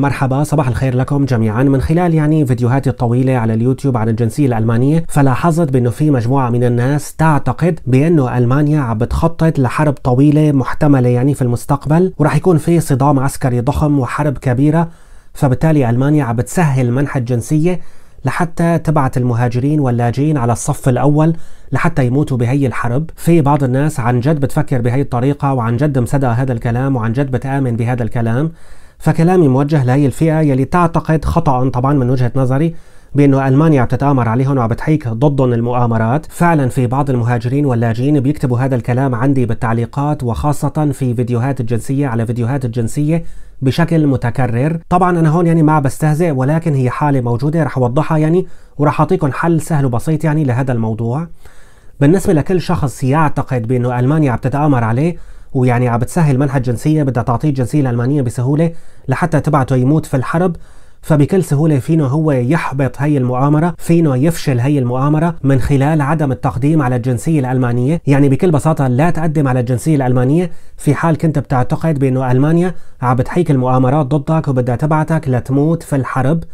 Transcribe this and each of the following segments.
مرحبا صباح الخير لكم جميعا من خلال يعني فيديوهاتي الطويلة على اليوتيوب عن الجنسية الألمانية فلاحظت بأنه في مجموعة من الناس تعتقد بأنه ألمانيا عم بتخطط لحرب طويلة محتملة يعني في المستقبل وراح يكون في صدام عسكري ضخم وحرب كبيرة فبالتالي ألمانيا عم بتسهل منح الجنسية لحتى تبعت المهاجرين واللاجئين على الصف الأول لحتى يموتوا بهي الحرب في بعض الناس عن جد بتفكر بهي الطريقة وعن جد مصدقة هذا الكلام وعن جد بتآمن بهذا الكلام فكلامي موجه لهي الفئه يلي تعتقد خطا طبعا من وجهه نظري بانه المانيا بتتامر عليهم وعم بتحيك ضدهم المؤامرات، فعلا في بعض المهاجرين واللاجئين بيكتبوا هذا الكلام عندي بالتعليقات وخاصه في فيديوهات الجنسيه على فيديوهات الجنسيه بشكل متكرر، طبعا انا هون يعني ما بستهزئ ولكن هي حاله موجوده رح اوضحها يعني ورح اعطيكم حل سهل وبسيط يعني لهذا الموضوع. بالنسبه لكل شخص يعتقد بانه المانيا عم تتامر عليه ويعني عم بتسهل منحة جنسية بدها تعطيه الجنسية الألمانية بسهولة لحتى تبعته يموت في الحرب فبكل سهولة فينه هو يحبط هي المؤامرة فينه يفشل هي المؤامرة من خلال عدم التقديم على الجنسية الألمانية يعني بكل بساطة لا تقدم على الجنسية الألمانية في حال كنت بتعتقد بأنه ألمانيا عم بتحيك المؤامرات ضدك وبدها تبعتك لتموت في الحرب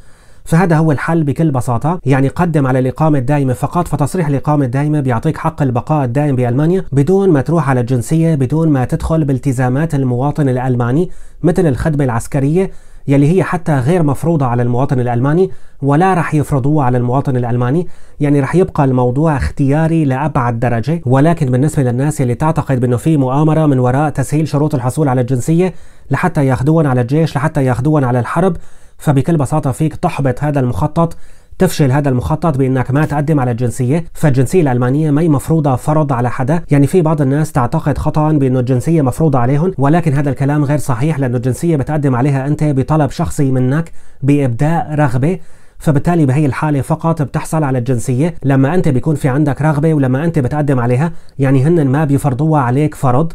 فهذا هو الحل بكل بساطة يعني قدم على الإقامة الدائمة فقط فتصريح الإقامة الدائمة بيعطيك حق البقاء الدائم بألمانيا بدون ما تروح على الجنسية بدون ما تدخل بالتزامات المواطن الألماني مثل الخدمة العسكرية يلي هي حتى غير مفروضة على المواطن الألماني ولا رح يفرضوها على المواطن الألماني يعني رح يبقى الموضوع اختياري لأبعد درجة ولكن بالنسبة للناس يلي تعتقد بأنه في مؤامرة من وراء تسهيل شروط الحصول على الجنسية لحتى ياخدون على الجيش لحتى ياخدون على الحرب فبكل بساطة فيك تحبط هذا المخطط تفشل هذا المخطط بانك ما تقدم على الجنسيه فالجنسيه الالمانيه ما مفروضه فرض على حدا يعني في بعض الناس تعتقد خطا بانه الجنسيه مفروضه عليهم ولكن هذا الكلام غير صحيح لانه الجنسيه بتقدم عليها انت بطلب شخصي منك بابداء رغبه فبالتالي بهي الحالة فقط بتحصل على الجنسية لما أنت بيكون في عندك رغبة ولما أنت بتقدم عليها يعني هن ما بيفرضوها عليك فرض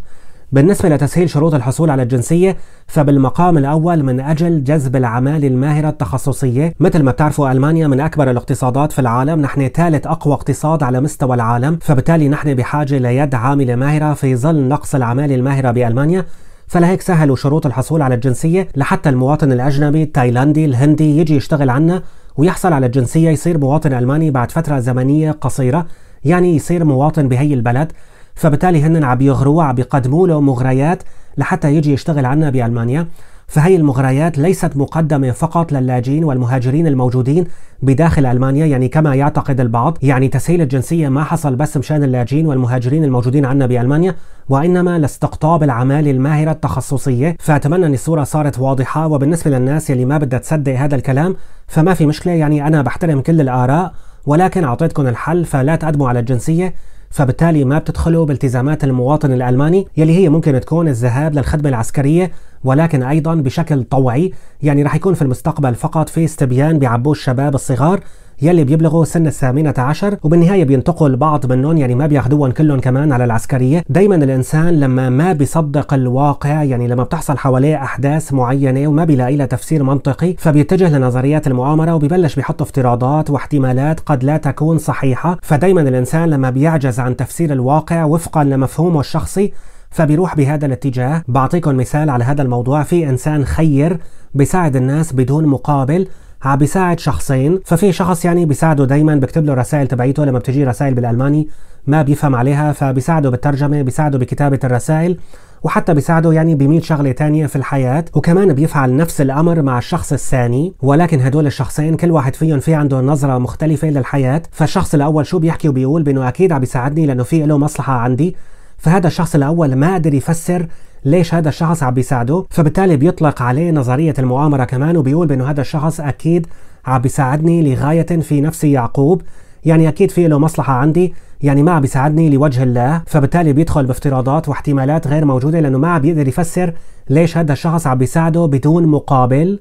بالنسبة لتسهيل شروط الحصول على الجنسية فبالمقام الأول من أجل جذب العمال الماهرة التخصصية مثل ما بتعرفوا ألمانيا من أكبر الاقتصادات في العالم نحن ثالث أقوى اقتصاد على مستوى العالم فبالتالي نحن بحاجة ليد عاملة ماهرة في ظل نقص العمالة الماهرة بألمانيا فلهيك سهلوا شروط الحصول على الجنسية لحتى المواطن الأجنبي التايلاندي الهندي يجي يشتغل عنا ويحصل على الجنسية يصير مواطن ألماني بعد فترة زمنية قصيرة يعني يصير مواطن بهي البلد فبالتالي هن عم يغروها عم بيقدموا له مغريات لحتى يجي يشتغل عنا بألمانيا فهي المغريات ليست مقدمة فقط للاجئين والمهاجرين الموجودين بداخل ألمانيا يعني كما يعتقد البعض يعني تسهيل الجنسية ما حصل بس مشان اللاجئين والمهاجرين الموجودين عنا بألمانيا وإنما لاستقطاب العمالة الماهرة التخصصية فأتمنى أن الصورة صارت واضحة وبالنسبة للناس اللي ما بدها تصدق هذا الكلام فما في مشكلة يعني أنا بحترم كل الآراء ولكن أعطيتكم الحل فلا تقدموا على الجنسية فبالتالي ما بتدخلوا بالتزامات المواطن الألماني يلي هي ممكن تكون الذهاب للخدمة العسكرية ولكن أيضا بشكل طوعي يعني رح يكون في المستقبل فقط في استبيان بعبوش الشباب الصغار يلي بيبلغوا سن الثامنة عشر وبالنهاية بينتقوا البعض منهم يعني ما بياخدوهم كلهم كمان على العسكرية دايما الإنسان لما ما بيصدق الواقع يعني لما بتحصل حواليه أحداث معينة وما بيلاقي لها تفسير منطقي فبيتجه لنظريات المؤامرة وبيبلش بيحط افتراضات واحتمالات قد لا تكون صحيحة فدايما الإنسان لما بيعجز عن تفسير الواقع وفقا لمفهومه الشخصي فبيروح بهذا الاتجاه بعطيكم مثال على هذا الموضوع في إنسان خير بيساعد الناس بدون مقابل عم بيساعد شخصين ففي شخص يعني بيساعده دائما بكتب له رسائل تبعيته لما بتجي رسائل بالالماني ما بيفهم عليها فبيساعده بالترجمه بيساعده بكتابه الرسائل وحتى بيساعده يعني بمية شغلة تانية في الحياة وكمان بيفعل نفس الأمر مع الشخص الثاني ولكن هدول الشخصين كل واحد فيهم في عنده نظرة مختلفة للحياة فالشخص الأول شو بيحكي وبيقول بأنه أكيد عم بيساعدني لأنه في له مصلحة عندي فهذا الشخص الأول ما قدر يفسر ليش هذا الشخص عم بيساعده فبالتالي بيطلق عليه نظريه المؤامره كمان وبيقول بانه هذا الشخص اكيد عم بيساعدني لغايه في نفس يعقوب يعني اكيد في له مصلحه عندي يعني ما عم بيساعدني لوجه الله فبالتالي بيدخل بافتراضات واحتمالات غير موجوده لانه ما عم بيقدر يفسر ليش هذا الشخص عم بيساعده بدون مقابل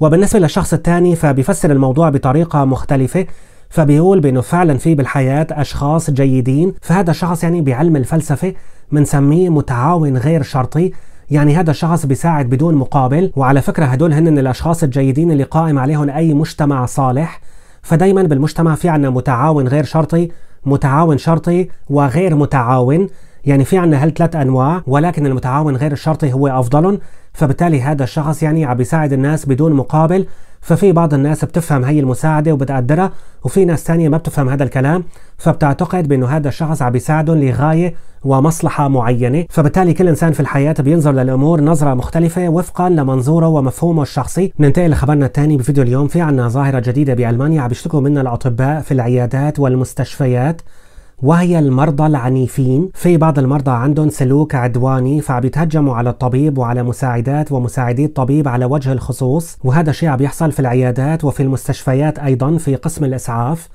وبالنسبه للشخص الثاني فبيفسر الموضوع بطريقه مختلفه فبيقول بانه فعلا في بالحياه اشخاص جيدين فهذا الشخص يعني بعلم الفلسفه منسميه متعاون غير شرطي يعني هذا الشخص بيساعد بدون مقابل وعلى فكرة هدول هن الأشخاص الجيدين اللي قائم عليهم أي مجتمع صالح فدايما بالمجتمع في عنا متعاون غير شرطي متعاون شرطي وغير متعاون يعني في عنا هالثلاث أنواع ولكن المتعاون غير الشرطي هو أفضل فبالتالي هذا الشخص يعني عم بيساعد الناس بدون مقابل ففي بعض الناس بتفهم هي المساعدة وبتقدرها وفي ناس تانية ما بتفهم هذا الكلام فبتعتقد بأنه هذا الشخص عم بيساعدهم لغاية ومصلحة معينة فبالتالي كل إنسان في الحياة بينظر للأمور نظرة مختلفة وفقا لمنظوره ومفهومه الشخصي ننتقل لخبرنا الثاني بفيديو اليوم في عنا ظاهرة جديدة بألمانيا عم بيشتكوا منها الأطباء في العيادات والمستشفيات وهي المرضى العنيفين في بعض المرضى عندهم سلوك عدواني فبيتهجموا على الطبيب وعلى مساعدات ومساعدي الطبيب على وجه الخصوص وهذا الشيء عم يحصل في العيادات وفي المستشفيات أيضا في قسم الإسعاف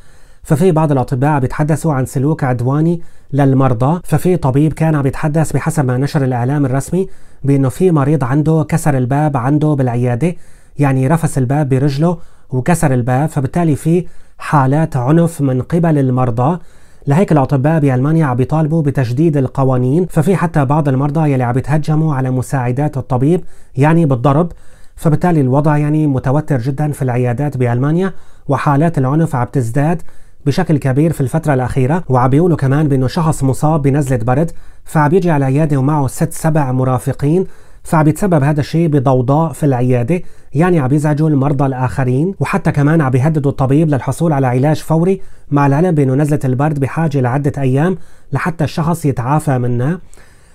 ففي بعض الأطباء بيتحدثوا عن سلوك عدواني للمرضى ففي طبيب كان عم يتحدث بحسب ما نشر الإعلام الرسمي بأنه في مريض عنده كسر الباب عنده بالعيادة يعني رفس الباب برجله وكسر الباب فبالتالي في حالات عنف من قبل المرضى لهيك الاطباء بالمانيا عم بيطالبوا بتجديد القوانين ففي حتى بعض المرضى يلي عم بيتهجموا على مساعدات الطبيب يعني بالضرب فبالتالي الوضع يعني متوتر جدا في العيادات بالمانيا وحالات العنف عم تزداد بشكل كبير في الفترة الأخيرة وعم بيقولوا كمان بأنه شخص مصاب بنزلة برد فعم يجي على العيادة ومعه ست سبع مرافقين صعب يتسبب هذا الشيء بضوضاء في العيادة يعني عم بيزعجوا المرضى الآخرين وحتى كمان عم بيهددوا الطبيب للحصول على علاج فوري مع العلم بأنه نزلة البرد بحاجة لعدة أيام لحتى الشخص يتعافى منها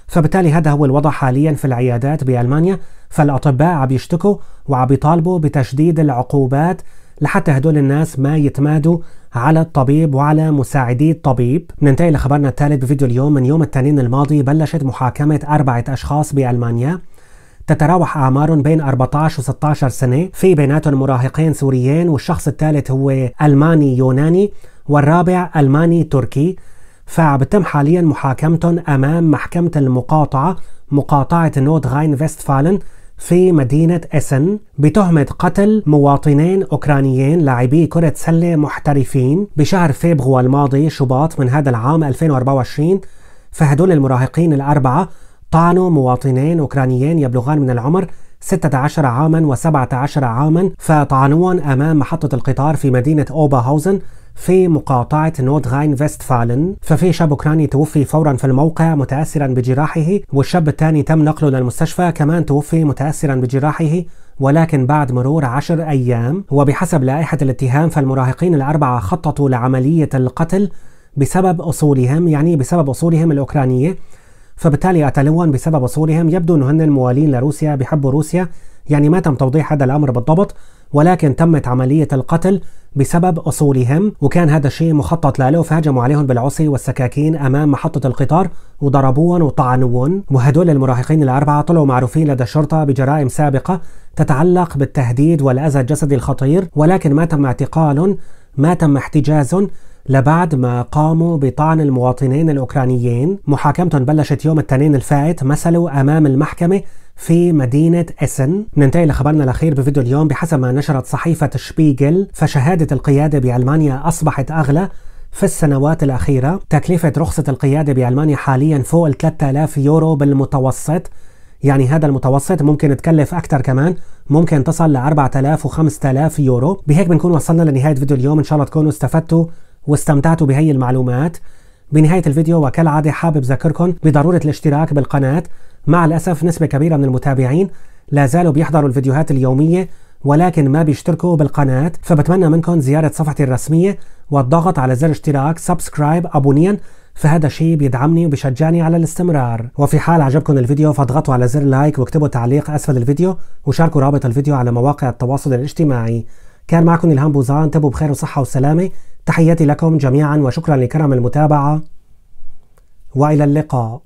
فبالتالي هذا هو الوضع حاليا في العيادات بألمانيا فالأطباء عم يشتكوا وعم يطالبوا بتشديد العقوبات لحتى هدول الناس ما يتمادوا على الطبيب وعلى مساعدي الطبيب ننتقل لخبرنا الثالث بفيديو اليوم من يوم التنين الماضي بلشت محاكمة أربعة أشخاص بألمانيا تتراوح أعمارهم بين 14 و 16 سنة في بيناتهم مراهقين سوريين والشخص الثالث هو ألماني يوناني والرابع ألماني تركي فبتم حاليا محاكمتهم أمام محكمة المقاطعة مقاطعة نود غاين فيستفالن في مدينة أسن بتهمة قتل مواطنين أوكرانيين لاعبي كرة سلة محترفين بشهر فبراير الماضي شباط من هذا العام 2024 فهدول المراهقين الأربعة طعنوا مواطنين أوكرانيين يبلغان من العمر 16 عاما و17 عاما فطعنوهم أمام محطة القطار في مدينة أوباهاوزن في مقاطعة نوردغاين فيستفالن ففي شاب أوكراني توفي فورا في الموقع متأثرا بجراحه والشاب الثاني تم نقله للمستشفى كمان توفي متأثرا بجراحه ولكن بعد مرور عشر أيام وبحسب لائحة الاتهام فالمراهقين الأربعة خططوا لعملية القتل بسبب أصولهم يعني بسبب أصولهم الأوكرانية فبالتالي أتالوان بسبب اصولهم يبدو انه هن الموالين لروسيا بحبوا روسيا يعني ما تم توضيح هذا الأمر بالضبط ولكن تمت عملية القتل بسبب أصولهم وكان هذا الشيء مخطط له فهجموا عليهم بالعصي والسكاكين أمام محطة القطار وضربوهم وطعنوهم وهدول المراهقين الأربعة طلعوا معروفين لدى الشرطة بجرائم سابقة تتعلق بالتهديد والأذى الجسدي الخطير ولكن ما تم اعتقالهم ما تم احتجاز لبعد ما قاموا بطعن المواطنين الأوكرانيين محاكمتهم بلشت يوم التنين الفائت مثلوا أمام المحكمة في مدينة إسن ننتقل لخبرنا الأخير بفيديو اليوم بحسب ما نشرت صحيفة شبيغل فشهادة القيادة بألمانيا أصبحت أغلى في السنوات الأخيرة تكلفة رخصة القيادة بألمانيا حاليا فوق ال 3000 يورو بالمتوسط يعني هذا المتوسط ممكن تكلف اكثر كمان ممكن تصل ل 4000 و5000 يورو بهيك بنكون وصلنا لنهايه فيديو اليوم ان شاء الله تكونوا استفدتوا واستمتعتوا بهي المعلومات بنهايه الفيديو وكالعاده حابب اذكركم بضروره الاشتراك بالقناه مع الاسف نسبه كبيره من المتابعين لا زالوا بيحضروا الفيديوهات اليوميه ولكن ما بيشتركوا بالقناة فبتمنى منكم زيارة صفحتي الرسمية والضغط على زر اشتراك سبسكرايب أبونيا فهذا شيء بيدعمني وبيشجعني على الاستمرار وفي حال عجبكم الفيديو فاضغطوا على زر لايك واكتبوا تعليق اسفل الفيديو وشاركوا رابط الفيديو على مواقع التواصل الاجتماعي كان معكم الهام بوزان تبوا بخير وصحة وسلامة تحياتي لكم جميعا وشكرا لكرم المتابعة وإلى اللقاء